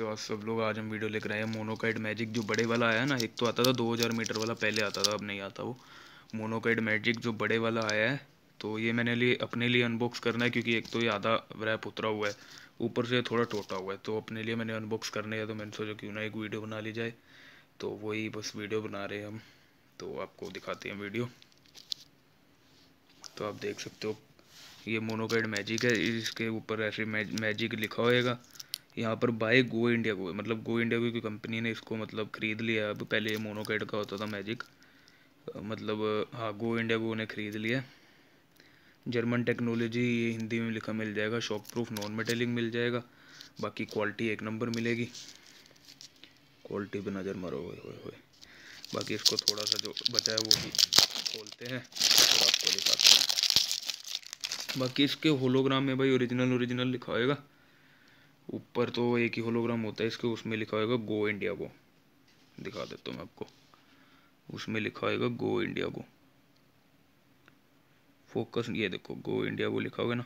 सकते हो आज सब लोग आज हम वीडियो लेकर आए हैं मोनोकाइड मैजिक जो बड़े वाला आया ना एक तो आता था 2000 मीटर वाला पहले आता था अब नहीं आता वो मोनोकाइड मैजिक जो बड़े वाला आया है तो ये मैंने लिए अपने लिए अनबॉक्स करना है क्योंकि एक तो ये आधा रैप उतरा हुआ है ऊपर से थोड़ा टोटा हुआ है तो अपने लिए मैंने अनबॉक्स करने है तो मैंने सोचा क्यों ना एक वीडियो बना ली जाए तो वही बस वीडियो बना रहे हैं हम तो आपको दिखाते हैं वीडियो तो आप देख सकते हो ये मोनोकाइड मैजिक है इसके ऊपर ऐसे मैजिक लिखा होएगा यहाँ पर बाय गो इंडिया को मतलब गो इंडिया की कंपनी ने इसको मतलब ख़रीद लिया अब पहले मोनोकेट का होता था मैजिक मतलब हाँ गो इंडिया को ने ख़रीद लिया जर्मन टेक्नोलॉजी ये हिंदी में लिखा मिल जाएगा शॉक प्रूफ नॉन मेटेलिंग मिल जाएगा बाकी क्वालिटी एक नंबर मिलेगी क्वालिटी पर नज़र मारो हुए हुए हुए बाकी इसको थोड़ा सा जो बचा है वो भी खोलते हैं और आपको दिखाते हैं बाकी इसके होलोग्राम में भाई ओरिजिनल ओरिजिनल लिखा होगा ऊपर तो एक ही होलोग्राम होता है इसके उसमें लिखा होगा गो इंडिया गो दिखा देता हूँ मैं आपको उसमें लिखा होगा गो इंडिया गो फोकस ये देखो गो इंडिया वो लिखा होगा ना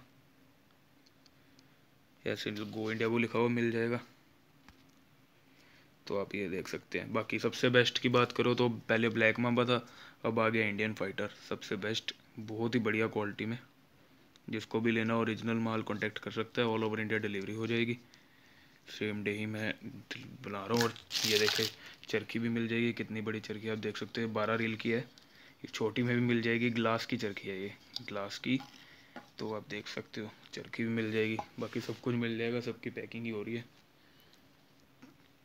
ऐसे गो इंडिया वो लिखा हुआ मिल जाएगा तो आप ये देख सकते हैं बाकी सबसे बेस्ट की बात करो तो पहले ब्लैक मामा था अब आ गया इंडियन फाइटर सबसे बेस्ट बहुत ही बढ़िया क्वालिटी में जिसको भी लेना ओरिजिनल माल कॉन्टैक्ट कर सकता है ऑल ओवर इंडिया डिलीवरी हो जाएगी सेम डे ही मैं बना रहा हूँ और ये देखे चरखी भी मिल जाएगी कितनी बड़ी चरखी आप देख सकते हो बारह रील की है ये छोटी में भी मिल जाएगी ग्लास की चरखी है ये ग्लास की तो आप देख सकते हो चरखी भी मिल जाएगी बाकी सब कुछ मिल जाएगा सबकी पैकिंग ही हो रही है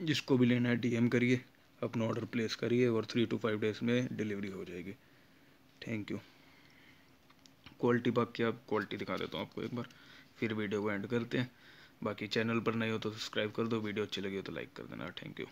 जिसको भी लेना है डीएम करिए अपना ऑर्डर प्लेस करिए और थ्री टू फाइव डेज़ में डिलीवरी हो जाएगी थैंक यू क्वालिटी बाकी आप क्वालिटी दिखा देता हूँ आपको एक बार फिर वीडियो को एंड करते हैं बाकी चैनल पर नहीं हो तो सब्सक्राइब कर दो वीडियो अच्छी लगी हो तो लाइक कर देना थैंक यू